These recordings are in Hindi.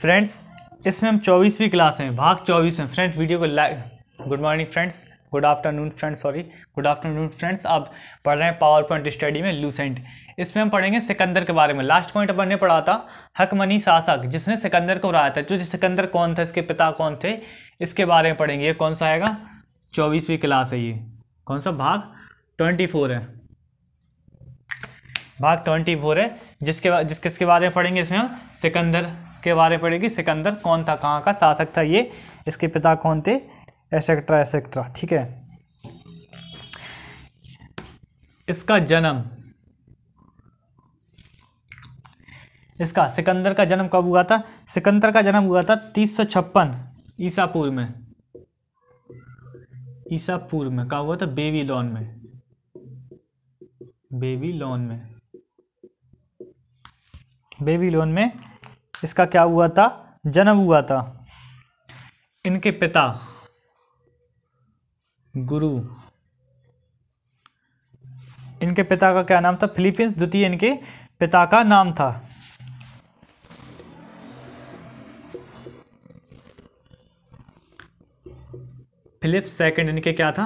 फ्रेंड्स इसमें हम चौबीसवीं क्लास में भाग चौबीस में फ्रेंड्स वीडियो को like good morning friends good afternoon friends sorry good afternoon friends आप पढ़ रहे हैं पावर पॉइंट स्टडी में लूसेंट इसमें हम पढ़ेंगे सिकंदर के बारे में लास्ट पॉइंट अपन ने पढ़ा था हकमनी शासक जिसने सिकंदर को हराया था जो सिकंदर कौन था इसके पिता कौन थे इसके बारे में पढ़ेंगे ये कौन सा आएगा चौबीसवीं क्लास है ये कौन सा भाग ट्वेंटी फोर है भाग ट्वेंटी फोर है जिसके जिस किसके बारे में पढ़ेंगे इसमें हम सिकंदर के बारे में पढ़ेगी सिकंदर कौन था कहाँ का शासक था ये इसके पिता कौन थे एसेक्ट्रा एसेक्ट्रा ठीक है इसका जन्म इसका सिकंदर का जन्म कब हुआ था सिकंदर का जन्म हुआ था तीस सौ छप्पन ईसापुर में ईसापुर में कहा हुआ था बेबी लोन में बेबी लोन में बेबी लोन में इसका क्या हुआ था जन्म हुआ था इनके पिता गुरु इनके पिता का क्या नाम था फिलीपींस द्वितीय इनके पिता का नाम था फिलिप सेकंड इनके क्या था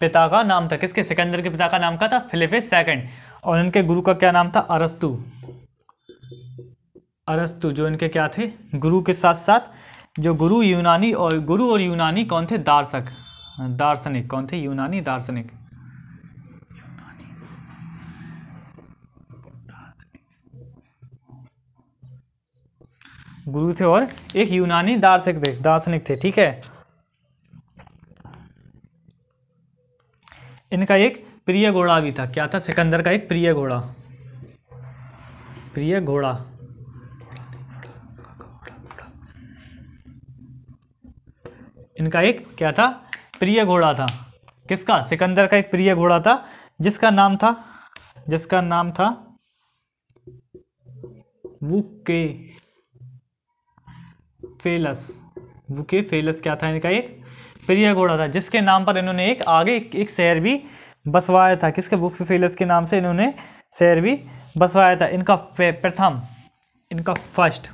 पिता का नाम था किसके सिकंदर के पिता का नाम क्या था फिलिप सेकंड और इनके गुरु का क्या नाम था अरस्तु अरस्तु जो इनके क्या थे गुरु के साथ साथ जो गुरु यूनानी और गुरु और यूनानी कौन थे दार्शक दार्शनिक कौन थे यूनानी दार्शनिक गुरु थे और एक यूनानी दार्शनिक थे दार्शनिक थे ठीक है इनका एक प्रिय घोड़ा भी था क्या था सिकंदर का एक प्रिय घोड़ा प्रिय घोड़ा इनका एक क्या था प्रिय घोड़ा था किसका सिकंदर का एक प्रिय घोड़ा था जिसका नाम था जिसका नाम था वुके फेलस वुके फेलस क्या था इनका एक प्रिय घोड़ा था जिसके नाम पर इन्होंने एक आगे एक, एक शहर भी बसवाया था किसके वुके फेलस के नाम से इन्होंने शहर भी बसवाया था इनका प्रथम इनका फर्स्ट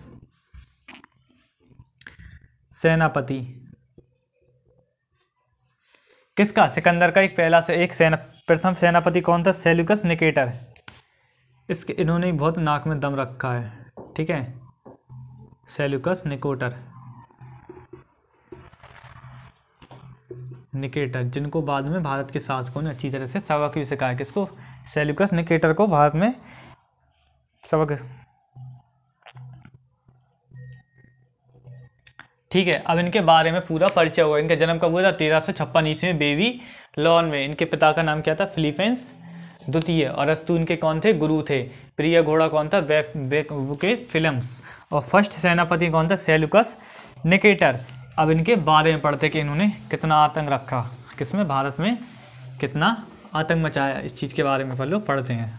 सेनापति किसका सिकंदर का एक पहला से एक सेना प्रथम सेनापति कौन था सेल्यूकस निकेटर इसके इन्होंने बहुत नाक में दम रखा है ठीक है सेल्यूकस निकोटर निकेटर जिनको बाद में भारत के शासकों ने अच्छी तरह से सबक भी सिखाया किसको सेल्यूकस निकेटर को भारत में सबक ठीक है अब इनके बारे में पूरा परिचय हुआ इनका जन्म कब हुआ था तेरह सौ छप्पन ईस्वी में बेबी लॉन में इनके पिता का नाम क्या था फिलीपेंस द्वितीय और अस्तु इनके कौन थे गुरु थे प्रिय घोड़ा कौन था वेक फिल्म्स और फर्स्ट सेनापति कौन था सेलुकस निकेटर अब इनके बारे में पढ़ते कि इन्होंने कितना आतंक रखा किसमें भारत में कितना आतंक मचाया इस चीज़ के बारे में पहले पढ़ते हैं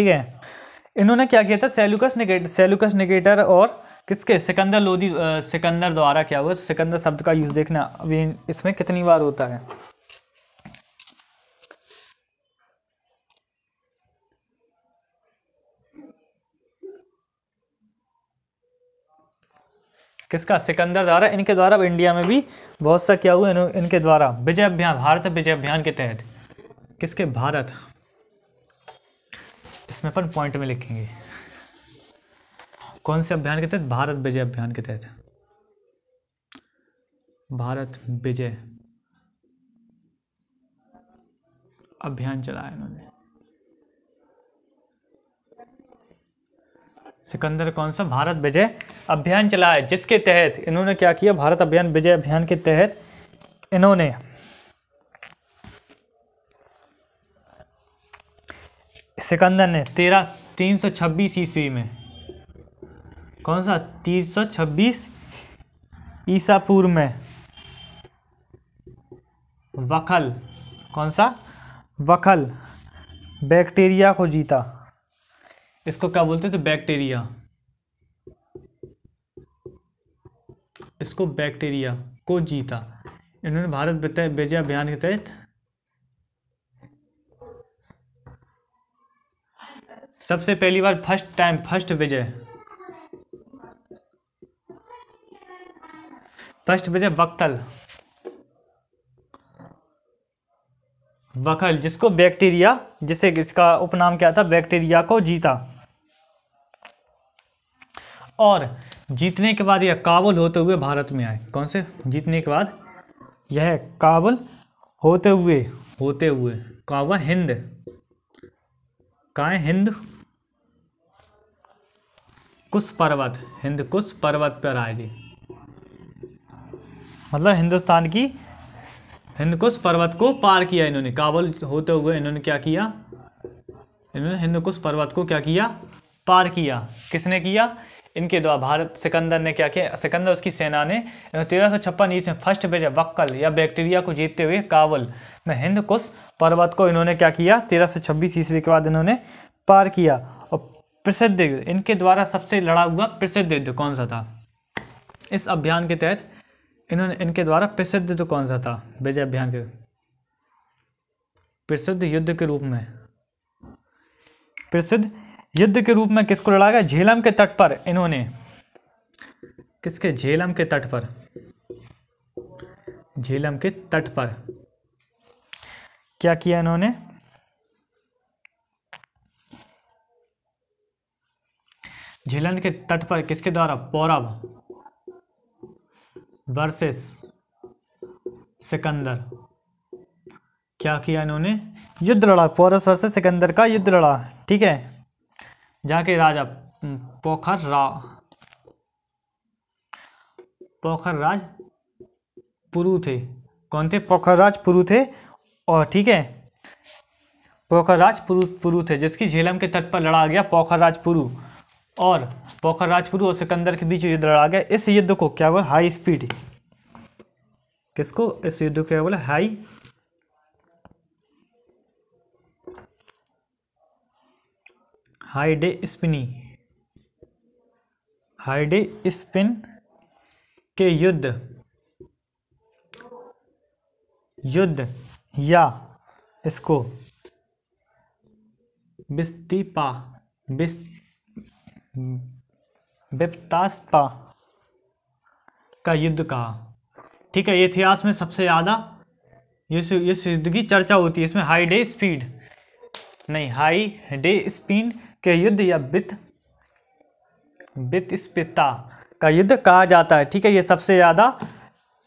ठीक है इन्होंने क्या किया था सेलुकस निगेट सेलुकस निगेटर और किसके सिकंदर लोधी सिकंदर द्वारा क्या हुआ सिकंदर शब्द का यूज़ देखना अभी इसमें कितनी बार होता है किसका सिकंदर द्वारा इनके द्वारा अब इंडिया में भी बहुत सा क्या हुआ इनके द्वारा विजय अभियान भारत विजय अभियान के तहत किसके भारत इसमें अपन पॉइंट में लिखेंगे कौन से अभियान के तहत भारत विजय अभियान के तहत भारत विजय अभियान चलाया इन्होंने सिकंदर कौन सा भारत विजय अभियान चलाया जिसके तहत इन्होंने क्या किया भारत अभियान विजय अभियान के तहत इन्होंने सिकंदर ने तेरह तीन सौ छब्बीस ईस्वी में कौन सा तीन सौ छब्बीस ईसापुर में वखल कौन सा वखल बैक्टीरिया को जीता इसको क्या बोलते हैं तो बैक्टीरिया इसको बैक्टीरिया को जीता इन्होंने भारत विजय अभियान के तहत सबसे पहली बार फर्स्ट टाइम फर्स्ट विजय फर्स्ट विजय वक्तल वखल जिसको बैक्टीरिया जिसे इसका उपनाम क्या था बैक्टीरिया को जीता और जीतने के बाद यह काबुल होते हुए भारत में आए कौन से जीतने के बाद यह काबुल होते हुए होते हुए कावा हिंद कहाँ है हिंद कुछ पर्वत हिंद कुछ पर्वत पर आए जी मतलब हिंदुस्तान की हिंद कुछ पर्वत को पार किया इन्होंने काबुल होते हुए इन्होंने क्या किया इन्होंने हिंद कुछ पर्वत को क्या किया पार किया किसने किया इनके द्वारा भारत सिकंदर ने क्या किया सिकंदर उसकी सेना ने तेरह सौ छप्पन ईस्वी में फर्स्ट भेजा वक्कल या बैक्टीरिया को जीतते हुए कावल में हिंद कुश पर्वत को इन्होंने क्या किया तेरह सौ छब्बीस ईस्वी के बाद इन्होंने पार किया और प्रसिद्ध युद्ध इनके द्वारा सबसे लड़ा हुआ प्रसिद्ध युद्ध कौन सा था इस अभियान के तहत इन्होंने इनके द्वारा प्रसिद्ध युद्ध कौन सा था विजय अभियान के प्रसिद्ध युद्ध के रूप में प्रसिद्ध युद्ध के रूप में किसको लड़ा गया झेलम के तट पर इन्होंने किसके झेलम के तट पर झेलम के तट पर क्या किया इन्होंने झेलम के तट पर किसके द्वारा पौरव वर्सेस सिकंदर क्या किया इन्होंने युद्ध लड़ा पौरस वर्सेस सिकंदर का युद्ध लड़ा ठीक है जहाँ के राजा पोखर राव पोखर राज पुरु थे कौन थे पोखर राज पुरु थे और ठीक है पोखर राज पुरु पुरु थे जिसकी झेलम के तट पर लड़ा गया पोखर राज पुरु और पोखर राजपुरु और सिकंदर के बीच युद्ध लड़ा गया इस युद्ध को क्या बोला हाई स्पीड किसको इस युद्ध को क्या बोला हाई हाइडे स्पिनी हाइडे स्पिन के युद्ध युद्ध या इसको बिस्तीपा बिस का युद्ध कहा ठीक है इतिहास में सबसे ज़्यादा युद्ध की चर्चा होती है इसमें हाई डे स्पीड नहीं हाई डे स्पीड के युद्ध या वित्त वित्तस्पिता का युद्ध कहा जाता है ठीक है ये सबसे ज़्यादा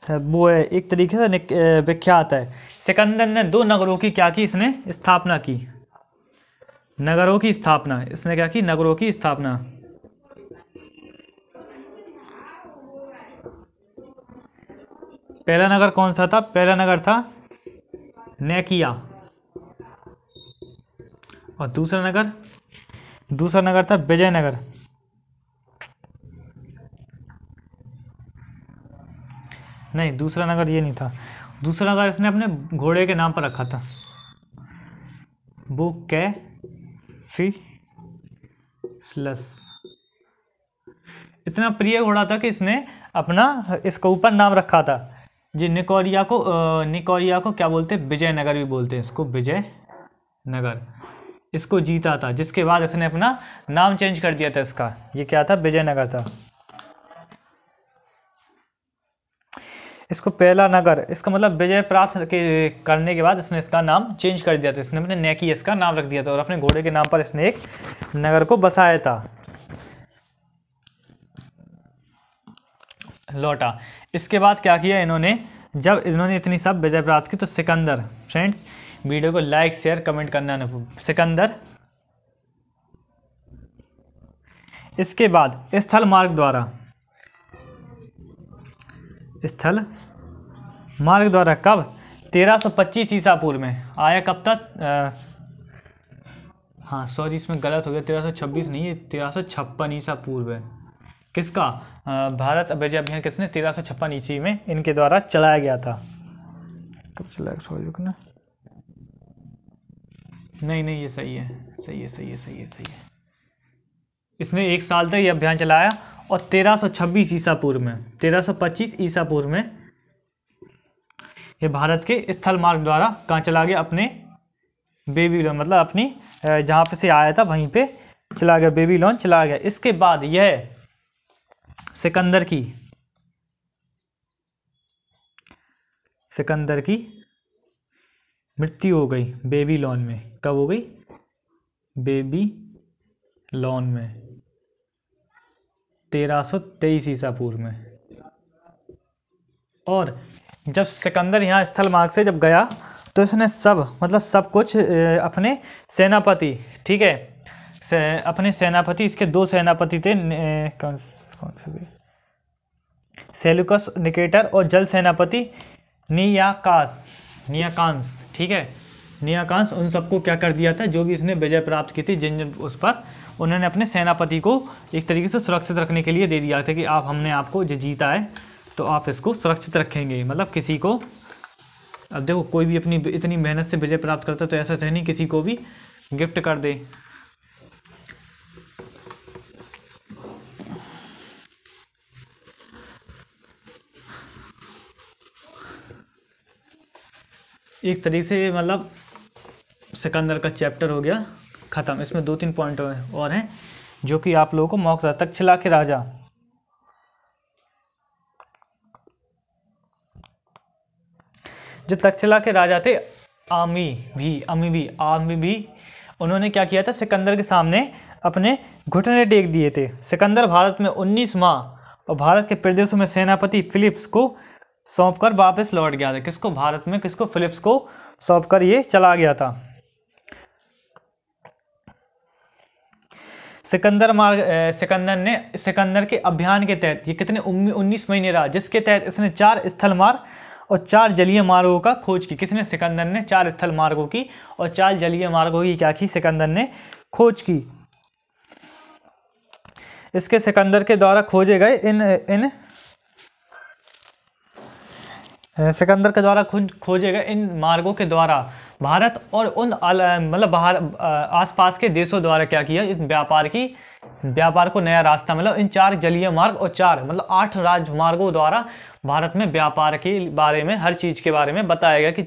वो है एक तरीके से विख्यात है सिकंदर ने दो नगरों की क्या की इसने स्थापना की नगरों की स्थापना इसने क्या की नगरों की स्थापना पहला नगर कौन सा था पहला नगर था नेकिया और दूसरा नगर दूसरा नगर था विजय नगर नहीं दूसरा नगर ये नहीं था दूसरा नगर इसने अपने घोड़े के नाम पर रखा था बुक कै फी स्लस इतना प्रिय घोड़ा था कि इसने अपना इसको ऊपर नाम रखा था जी निकोरिया को निकोरिया को क्या बोलते हैं विजयनगर भी बोलते हैं इसको विजय नगर इसको जीता था जिसके बाद इसने अपना नाम चेंज कर दिया था इसका ये क्या था विजयनगर था इसको पहला नगर इसका मतलब विजय प्राप्त के करने के बाद इसने इसका नाम चेंज कर दिया था इसने अपने नेकी इसका नाम रख दिया था और अपने घोड़े के नाम पर इसने एक नगर को बसाया था लौटा इसके बाद क्या किया इन्होंने जब इन्होंने इतनी सब विजय प्राप्त की तो सिकंदर फ्रेंड्स वीडियो को लाइक शेयर कमेंट करना ना भूल सिकंदर इसके बाद स्थल मार्ग द्वारा स्थल मार्ग द्वारा कब 1325 ईसा पूर्व में आया कब तक हाँ सॉरी इसमें गलत हो गया 1326 नहीं है तेरह ईसा पूर्व है किसका आ, भारत अभिजय अभियान किसने तेरह ईस्वी में इनके द्वारा चलाया गया था कब चलाया सॉरी रुकना नहीं नहीं ये सही है सही है सही है सही है सही है इसने एक साल तक ये अभियान चलाया और 1326 ईसा पूर्व में 1325 ईसा पूर्व में ये भारत के स्थल मार्ग द्वारा कहाँ चला गया अपने बेबी लॉन मतलब अपनी जहाँ पे से आया था वहीं पे चला गया बेबी लॉन चला गया इसके बाद यह सिकंदर की सिकंदर की मृत्यु हो गई बेबी लॉन में कब हो गई बेबी लॉन में तेरह सौ तेईस ईसा पूर्व में और जब सिकंदर यहाँ स्थल मार्ग से जब गया तो इसने सब मतलब सब कुछ अपने सेनापति ठीक है से, अपने सेनापति इसके दो सेनापति थे कौन कौन से सेलुकस निकेटर और जल सेनापति नियाकास नियाकांश ठीक है नियाकांश उन सबको क्या कर दिया था जो भी इसने विजय प्राप्त की थी जिन जिन उस पर उन्होंने अपने सेनापति को एक तरीके से सुरक्षित रखने के लिए दे दिया था कि आप हमने आपको जो जीता है तो आप इसको सुरक्षित रखेंगे मतलब किसी को अब देखो कोई भी अपनी इतनी मेहनत से विजय प्राप्त करता तो ऐसा चाहिए तो नहीं किसी को भी गिफ्ट कर दे एक तरीके से मतलब सिकंदर का चैप्टर हो गया ख़त्म इसमें दो तीन पॉइंट और हैं जो कि आप लोगों को मौका तक्षशिला के राजा जो तक्षशिला के राजा थे आमी भी अमी भी आमी भी उन्होंने क्या किया था सिकंदर के सामने अपने घुटने टेक दिए थे सिकंदर भारत में 19 माह और भारत के प्रदेशों में सेनापति फिलिप्स को सौंप कर वापस लौट गया था किसको भारत में किसको फिलिप्स को सौंप कर ये चला गया था सिकंदर मार्ग सिकंदर ने सिकंदर के अभियान के तहत ये कितने उन्नीस महीने रहा जिसके तहत इसने चार स्थल मार्ग और चार जलीय मार्गों का खोज की किसने सिकंदर ने चार स्थल मार्गों की और चार जलीय मार्गों की क्या की सिकंदर ने खोज की इसके सिकंदर के द्वारा खोजे गए इन इन सिकंदर के द्वारा खुद खोजे गए इन मार्गों के द्वारा भारत और उन मतलब बाहर आसपास के देशों द्वारा क्या किया इस व्यापार की व्यापार को नया रास्ता मिला इन चार जलीय मार्ग और चार मतलब आठ राजमार्गों द्वारा भारत में व्यापार के बारे में हर चीज़ के बारे में बताया गया कि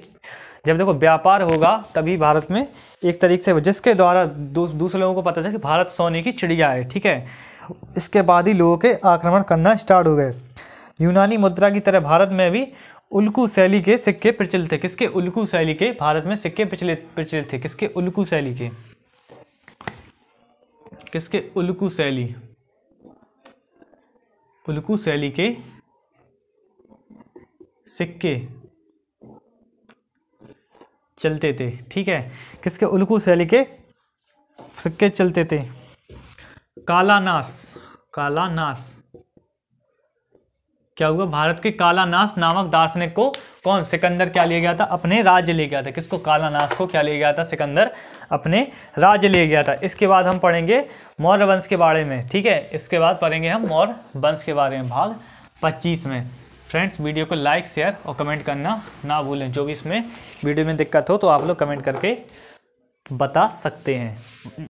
जब देखो व्यापार होगा तभी भारत में एक तरीके से जिसके द्वारा दूसरे लोगों को पता चला कि भारत सोने की चिड़िया है ठीक है इसके बाद ही लोगों के आक्रमण करना स्टार्ट हो गए यूनानी मुद्रा की तरह भारत में भी उल्कू शैली के सिक्के प्रचलित थे किसके उल्कू शैली के भारत में सिक्के प्रचलित प्रचलित थे किसके उल्कू शैली के किसके उल्कू शैली उल्कू शैली के सिक्के चलते थे ठीक है किसके उल्कू शैली के सिक्के चलते थे कालानास कालानास क्या हुआ भारत के कालानास नामक दासने को कौन सिकंदर क्या लिया गया था अपने राज्य ले गया था किसको कालानास को क्या लिया गया था सिकंदर अपने राज्य ले गया था इसके बाद हम पढ़ेंगे मौर्य वंश के बारे में ठीक है इसके बाद पढ़ेंगे हम मौर्य वंश के बारे में भाग पच्चीस में फ्रेंड्स वीडियो को लाइक शेयर और कमेंट करना ना भूलें जो भी इसमें वीडियो में दिक्कत हो तो आप लोग कमेंट करके बता सकते हैं